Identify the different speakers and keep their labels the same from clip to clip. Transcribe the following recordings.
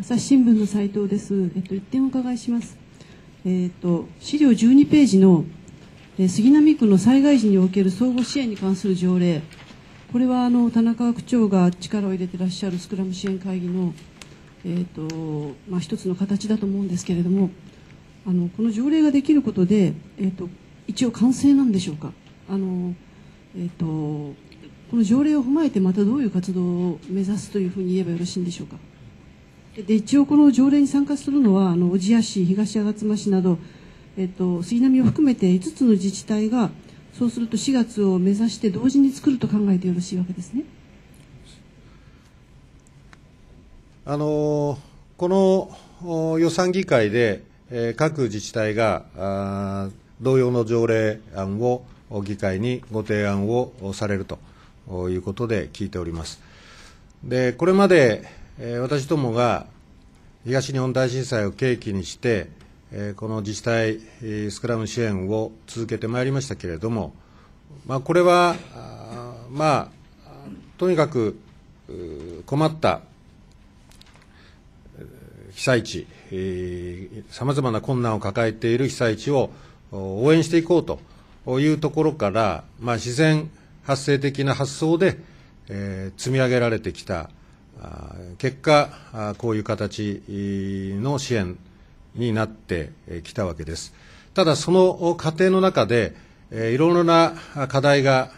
Speaker 1: 朝日新聞の斉藤です。えっと1点お伺いします。えっと資料12ページの、えー、杉並区の災害時における相互支援に関する条例。これはあの田中区長が力を入れてらっしゃるスクラム支援会議のえっとまあ一つの形だと思うんですけれども、あのこの条例ができることでえっ、ー、と一応完成なんでしょうか。あのえっ、ー、とこの条例を踏まえてまたどういう活動を目指すというふうに言えばよろしいんでしょうか。で一応この条例に参加するのはあの小千谷市東吾妻市など、えっと、杉並を含めて5つの自治体がそうすると4月を目指して同時に作ると考えてよろしいわけですね。あのこの予算議会で、えー、各自治体が同様の条例案を議会にご提案をされるということで聞いております。でこれまで私どもが東日本大震災を契機にして、この自治体スクラム支援を続けてまいりましたけれども、まあ、これは、まあ、とにかく困った被災地、さまざまな困難を抱えている被災地を応援していこうというところから、まあ、自然発生的な発想で、えー、積み上げられてきた結果、こういう形の支援になってきたわけです。ただ、その過程の中で、いろいろな課題が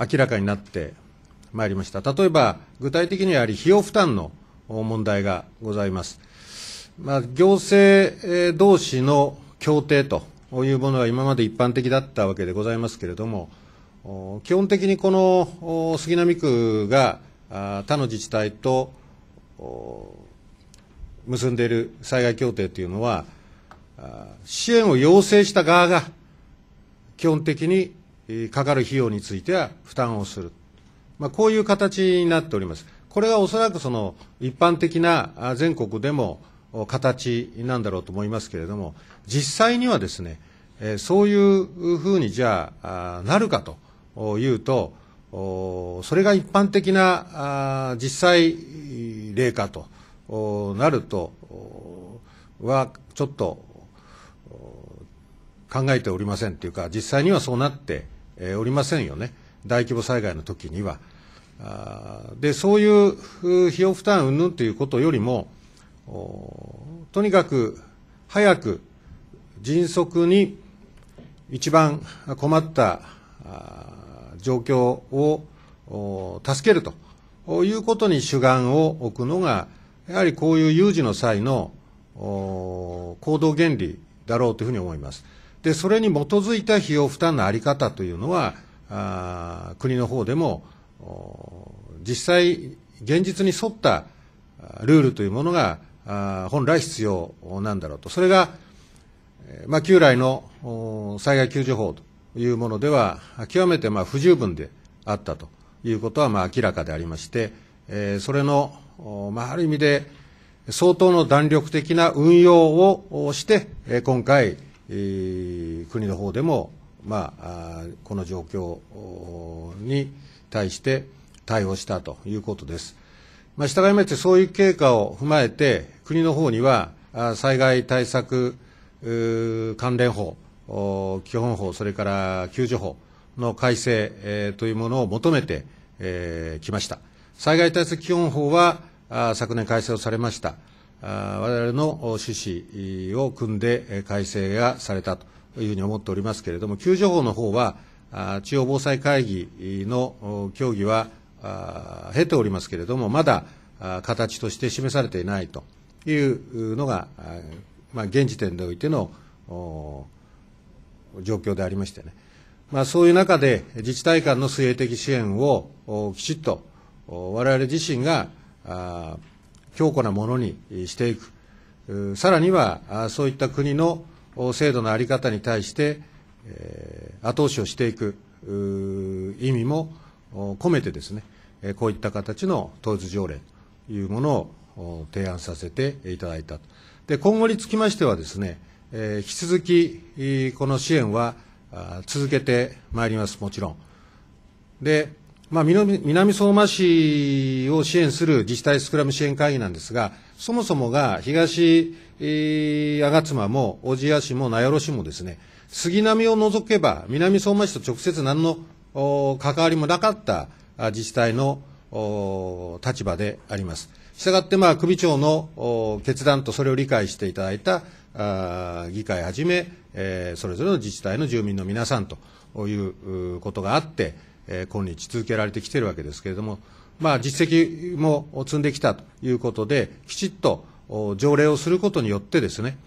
Speaker 1: 明らかになってまいりました。例えば、具体的にはやはり費用負担の問題がございます。まあ、行政同士の協定というものは今まで一般的だったわけでございますけれども、基本的にこの杉並区が他の自治体と結んでいる災害協定というのは、支援を要請した側が基本的にかかる費用については負担をする、まあ、こういう形になっております。これがおそらくその一般的な全国でも形なんだろうと思いますけれども、実際にはですね、そういうふうにじゃあなるかというと、それが一般的な実際例かとなるとはちょっと考えておりませんというか実際にはそうなっておりませんよね大規模災害の時には。でそういう費用負担うんぬんということよりもとにかく早く迅速に一番困った状況を助けるということに主眼を置くのが、やはりこういう有事の際の行動原理だろうというふうに思います。で、それに基づいた費用負担の在り方というのは、国の方でも実際、現実に沿ったルールというものが本来必要なんだろうと。それが、まあ、旧来の災害救助法というものでは、極めてまあ不十分であったということはまあ明らかでありまして、えー、それの、まあ、ある意味で相当の弾力的な運用をして、え今回、国の方でも、まあ、あこの状況に対して対応したということです。まあ、従いまして、そういう経過を踏まえて、国の方には、災害対策関連法基本法、それから救助法の改正、えというものを求めてき、えました。災害対策基本法は昨年改正をされました。あ我々の趣旨を組んで改正がされたというふうに思っておりますけれども、救助法の方は、あ地方防災会議の協議は経ておりますけれども、まだ形として示されていないというのが、まあ、現時点でおいての状況でありましてね、まあ、そういう中で自治体間の水泳的支援をきちっと我々自身が強固なものにしていく、さらにはそういった国の制度の在り方に対して、後押しをしていく意味も込めてですね、こういった形の統一条例というものを提案させていただいた。で、今後につきましてはですね、え引き続き、この支援は続けてまいります、もちろん。で、まあ、南相馬市を支援する自治体スクラム支援会議なんですが、そもそもが東吾妻も小千谷市も名寄市もですね、杉並を除けば南相馬市と直接何の関わりもなかった自治体の立場であります。したがって、まあ、首長の決断とそれを理解していただいたあ議会はじめ、えー、それぞれの自治体の住民の皆さんということがあって、えー、今日続けられてきているわけですけれども、まあ、実績も積んできたということで、きちっと条例をすることによってですね、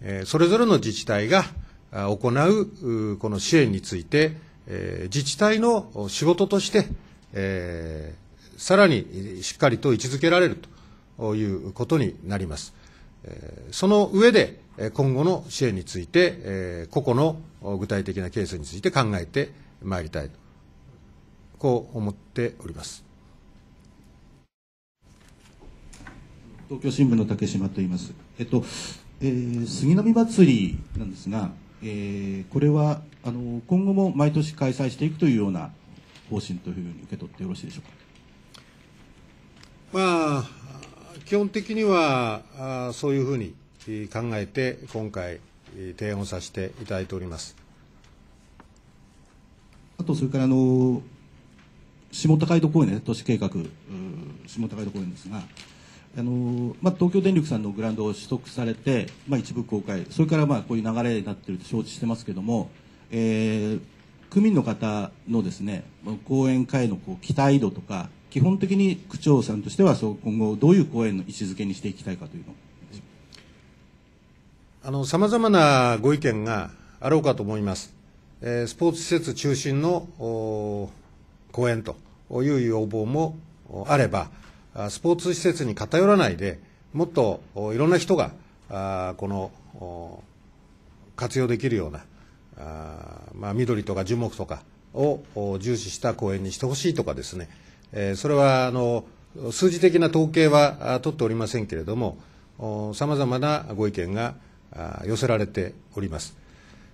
Speaker 1: えそれぞれの自治体が行うこの支援について、え自治体の仕事として、えさらにしっかりと位置づけられるということになります。その上で、今後の支援について、個々の具体的なケースについて考えてまいりたいと、こう思っております。東京新聞の竹島と言います。えっと、えー、杉並祭りなんですが、えー、これはあの今後も毎年開催していくというような方針というふうに受け取ってよろしいでしょうか。基本的にはあそういうふうに考えて今回提案させていただいておりますあとそれからあの下高井戸公園、ね、都市計画下高井戸公園ですがあのまあ、東京電力さんのグラウンドを取得されて、まあ、一部公開それからまあこういう流れになっていると承知してますけども、えー、区民の方のですね公園会のこう期待度とか基本的に区長さんとしてはそう今後どういう公園の位置づけにしていきたいかというのさまざまなご意見があろうかと思います。えー、スポーツ施設中心の公園という要望もあれば、スポーツ施設に偏らないで、もっといろんな人があこの活用できるようなあ、まあ、緑とか樹木とかを重視した公園にしてほしいとかですね、えそれはあの数字的な統計は取っておりませんけれども、さまざまなご意見が寄せられております。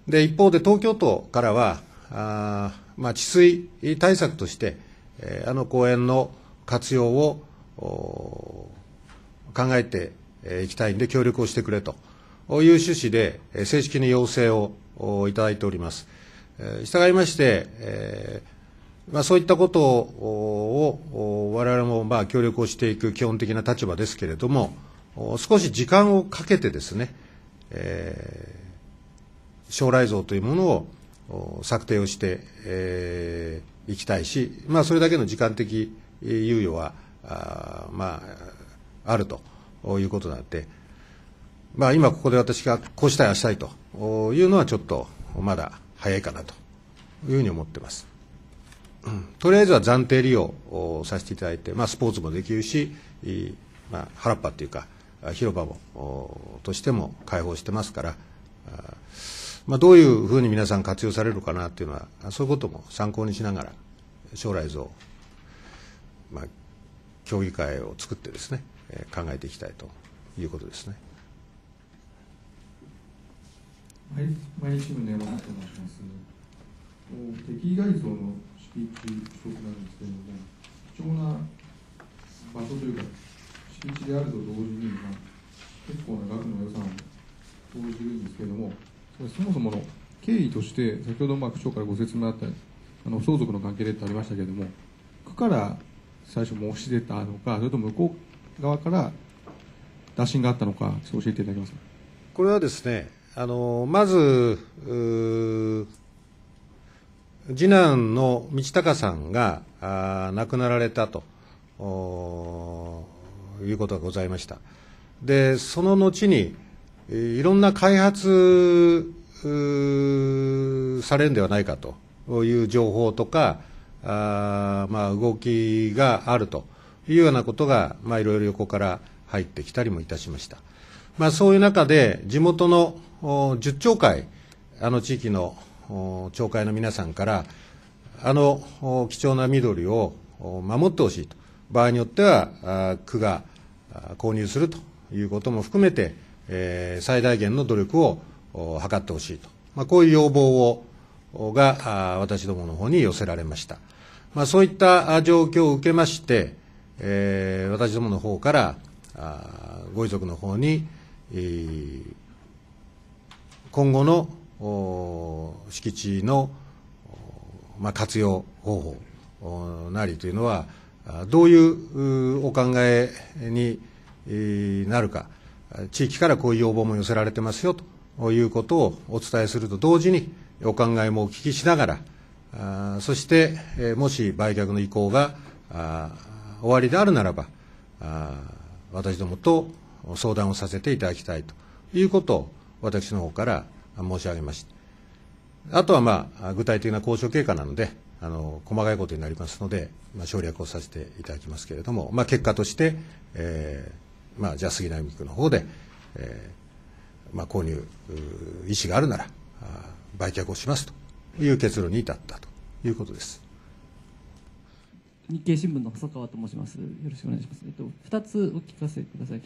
Speaker 1: で一方で東京都からはあ、まあ、治水対策として、えあの公園の活用を考えていきたいんで協力をしてくれという趣旨で正式に要請をいただいております。従いまして、えーまあ、そういったことを我々もまあ協力をしていく基本的な立場ですけれども少し時間をかけてですね、えー、将来像というものを策定をしてい、えー、きたいし、まあ、それだけの時間的猶予はあ,、まあ、あるということなので、まあ、今ここで私がこうしたいあしたいというのはちょっとまだ早いかなというふうに思ってます。とりあえずは暫定利用をさせていただいて、まあ、スポーツもできるし、まあ、原っぱというか広場もとしても開放してますから、まあ、どういうふうに皆さん活用されるかなというのはそういうことも参考にしながら将来像、まあ、協議会を作ってですね考えていきたいということですね。はい、毎日新聞の山本と申します。外像の敷地不足なんですけれども、貴重な場所というか、敷地であると同時に、まあ、結構な額の予算を投じるんですけれども、そもそもの経緯として、先ほどまあ区長からご説明あったあの相続の関係でってありましたけれども、区から最初申し出たのか、それとも向こう側から打診があったのか、教えていただけますこれはですね、あのまず、次男の道隆さんがあ亡くなられたということがございました。で、その後に、いろんな開発されるんではないかという情報とか、あまあ、動きがあるというようなことが、まあ、いろいろ横から入ってきたりもいたしました。まあ、そういう中で、地元の10町会、あの地域の町会の皆さんから、あの貴重な緑を守ってほしいと、場合によっては区が購入するということも含めて、え最大限の努力を図ってほしいと、まあ、こういう要望をが私どもの方に寄せられました。まあ、そういった状況を受けまして、え私どもの方からご遺族の方に、今後の敷地の、まあ、活用方法なりというのはどういうお考えになるか地域からこういう要望も寄せられてますよということをお伝えすると同時にお考えもお聞きしながらそしてもし売却の意向が終わりであるならば私どもと相談をさせていただきたいということを私の方から申し上げました。あとは、まあ、具体的な交渉経過なので、あの細かいことになりますので、まあ、省略をさせていただきますけれども、まあ、結果として、えーまあ、じゃあ杉並区の方で、えーまあ、購入意思があるならあ売却をしますという結論に至ったということです。日経新聞の細川と申します。よろしくお願いします。えっと、二つお聞かせください。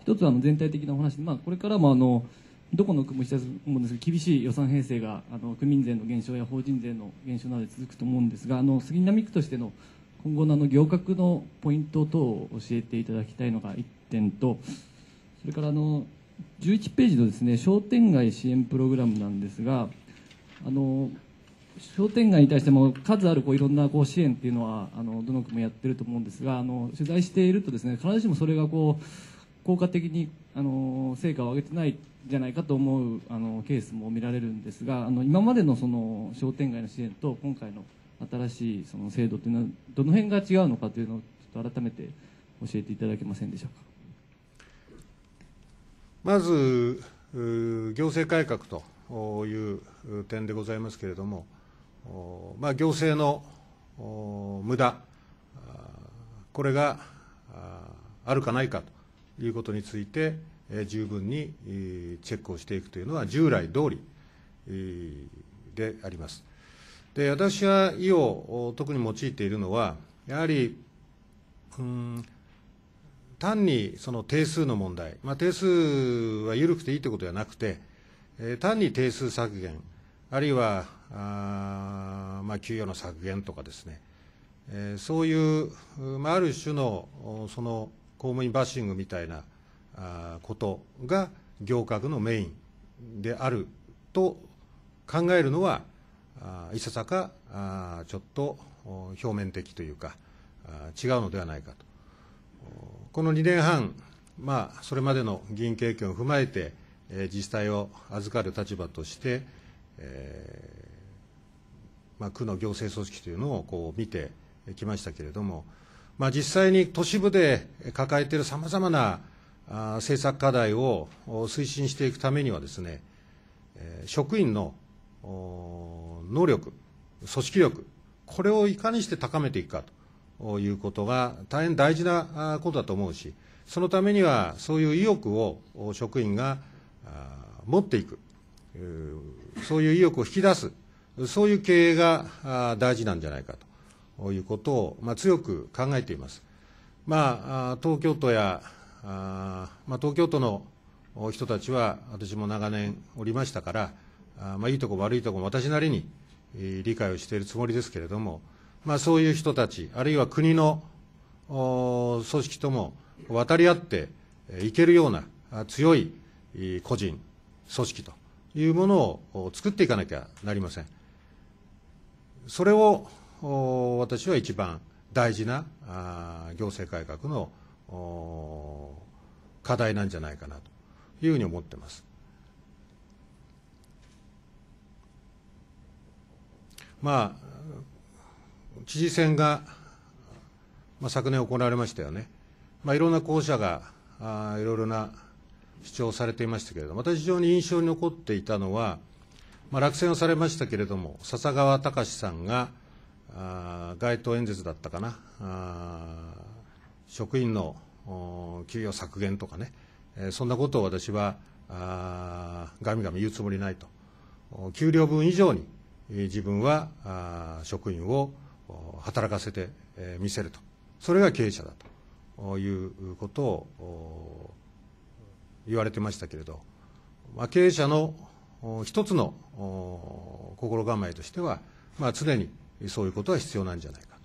Speaker 1: 一つはあの全体的なお話、まあ、これからもあのどこの区も一つ思うんです厳しい予算編成があの区民税の減少や法人税の減少などで続くと思うんですがあの杉並区としての今後のあの行革のポイント等を教えていただきたいのが1点とそれからあの11ページのですね商店街支援プログラムなんですがあの商店街に対しても数あるこういろんなこう支援っていうのはあのどの区もやってると思うんですがあの取材しているとですね必ずしもそれがこう効果的にあの成果を上げてないじゃないかと思うあのケースも見られるんですがあの今までのその商店街の支援と今回の新しいその制度というのはどの辺が違うのかというのをちょっと改めて教えていただけませんでしょうかまず行政改革という点でございますけれども、まあ、行政の無駄これがあるかないかと。いうことについて、十分にチェックをしていくというのは従来通りであります。で私は意を特に用いているのはやはりうん単にその定数の問題、まあ、定数は緩くていいということではなくて、えー、単に定数削減あるいはあ、まあ、給与の削減とかですね、えー、そういう、まあ、ある種のその公務員バッシングみたいなことが行革のメインであると考えるのはいささかちょっと表面的というか違うのではないかとこの2年半、まあ、それまでの議員経験を踏まえて、えー、自治体を預かる立場として、えーまあ、区の行政組織というのをこう見てきましたけれども、まあ、実際に都市部で抱えているさまざまな政策課題を推進していくためにはですね、職員の能力、組織力、これをいかにして高めていくかということが大変大事なことだと思うし、そのためにはそういう意欲を職員が持っていく、そういう意欲を引き出す、そういう経営が大事なんじゃないかと。いうことを、まあ、強く考えています。まあ、東京都やあ、まあ、東京都の人たちは私も長年おりましたからあ、まあ、いいとこ悪いとこ私なりに理解をしているつもりですけれども、まあ、そういう人たちあるいは国の組織とも渡り合っていけるような強い個人組織というものを作っていかなきゃなりません。それを私は一番大事な行政改革の課題なんじゃないかなというふうに思ってます。まあ、知事選が、まあ、昨年行われましたよね、まあ、いろんな候補者があいろいろな主張をされていましたけれども、私、非常に印象に残っていたのは、まあ、落選をされましたけれども、笹川隆さんが、あ街頭演説だったかな、職員の給与削減とかね、えそんなことを私はあガミガミ言うつもりないと、給料分以上に自分はあ職員を働かせてみせると、それが経営者だということを言われてましたけれど、まあ、経営者の一つの心構えとしては、まあ、常にそういうことは必要なんじゃないかと。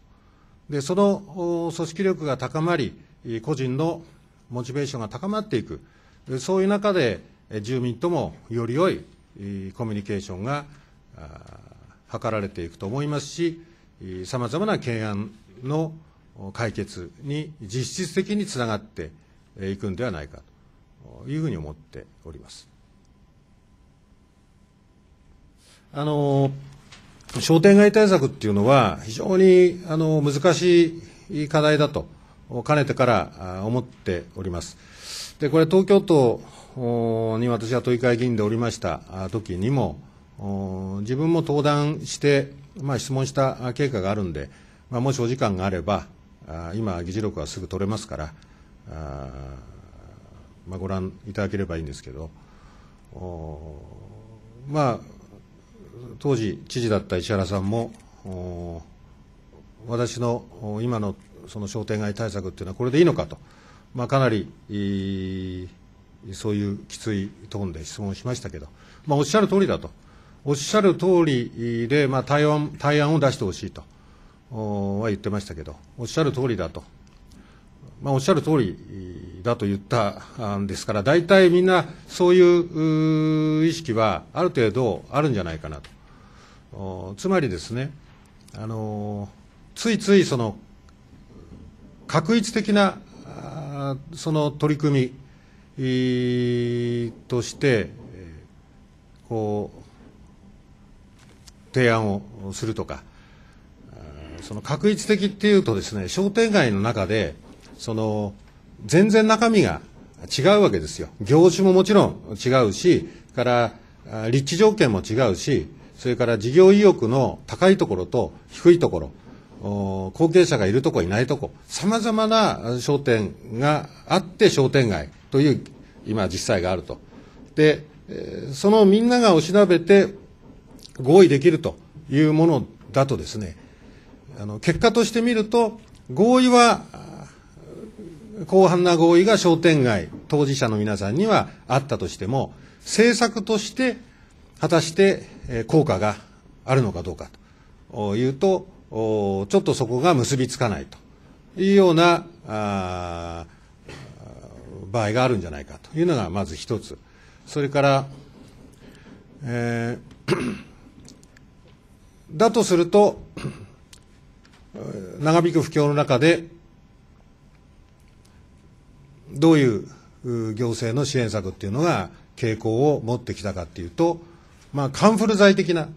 Speaker 1: で、その組織力が高まり、個人のモチベーションが高まっていく、そういう中で住民ともより良いコミュニケーションが図られていくと思いますし、さまざまな懸案の解決に実質的につながっていくんではないかというふうに思っております。あの商店街対策っていうのは、非常にあの難しい課題だと、かねてから思っております。で、これ、東京都に私は都議会議員でおりました時にも、自分も登壇して、まあ、質問した経過があるんで、まあ、もしお時間があれば、今、議事録はすぐ取れますから、まあ、ご覧いただければいいんですけど、まあ、当時、知事だった石原さんも、私の今のその商店街対策というのはこれでいいのかと、まあ、かなり、そういうきついトーンで質問しましたけど、まあ、おっしゃる通りだと、おっしゃる通りで、まあ、対案対案を出してほしいとは言ってましたけど、おっしゃる通りだと、まあ、おっしゃる通りだと言ったんですから、大体みんなそういう意識はある程度あるんじゃないかなと。つまりですね、あのついついその、確一的なその取り組みとして、こう、提案をするとか、その確一的っていうとですね、商店街の中で、その全然中身が違うわけですよ。業種ももちろん違うし、から立地条件も違うし、それから事業意欲の高いところと低いところ、後継者がいるとこいないとこ、さまざまな商店があって商店街という今実際があると。で、そのみんながお調べて合意できるというものだとですね、あの結果として見ると合意は広範な合意が商店街、当事者の皆さんにはあったとしても、政策として果たして効果があるのかどうかというと、ちょっとそこが結びつかないというような場合があるんじゃないかというのがまず一つ。それから、えー、だとすると、長引く不況の中で、どういう行政の支援策っていうのが傾向を持ってきたかっていうと、まあ、カンフル剤的な、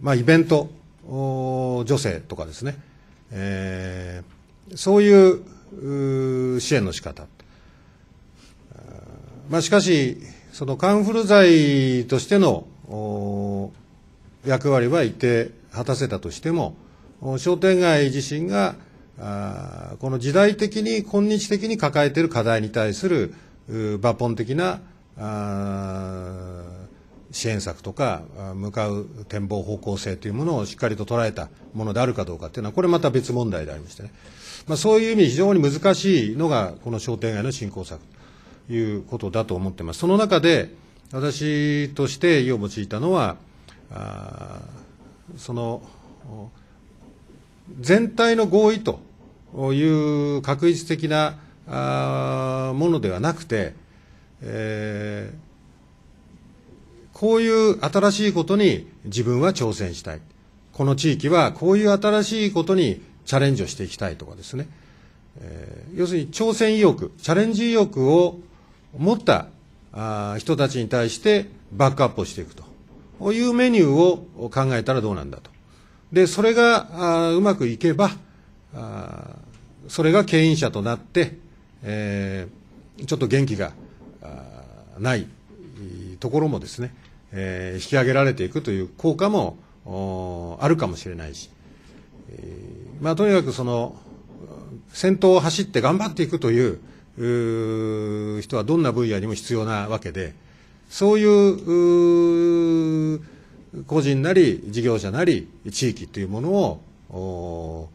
Speaker 1: まあ、イベント女性とかですね、えー、そういう支援の仕方。まあ、しかし、そのカンフル剤としての役割は一定果たせたとしても、商店街自身があこの時代的に今日的に抱えている課題に対する抜本的な支援策とか向かう展望方向性というものをしっかりと捉えたものであるかどうかというのはこれまた別問題でありましてね、まあ、そういう意味非常に難しいのがこの商店街の振興策ということだと思っていますその中で私として意を用いたのはその全体の合意という確実的なものではなくて、えー、こういう新しいことに自分は挑戦したい。この地域はこういう新しいことにチャレンジをしていきたいとかですね。えー、要するに挑戦意欲、チャレンジ意欲を持ったあ人たちに対してバックアップをしていくというメニューを考えたらどうなんだと。で、それがあうまくいけば、あそれが牽引者となって、えー、ちょっと元気がないところもですね、えー、引き上げられていくという効果もあるかもしれないし、えー、まあ、とにかくその先頭を走って頑張っていくという人はどんな分野にも必要なわけでそういう個人なり事業者なり地域というものを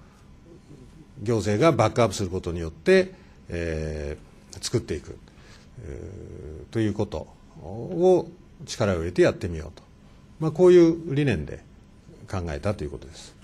Speaker 1: 行政がバックアップすることによって、えー、作っていく、えー、ということを力を入れてやってみようと、まあ、こういう理念で考えたということです。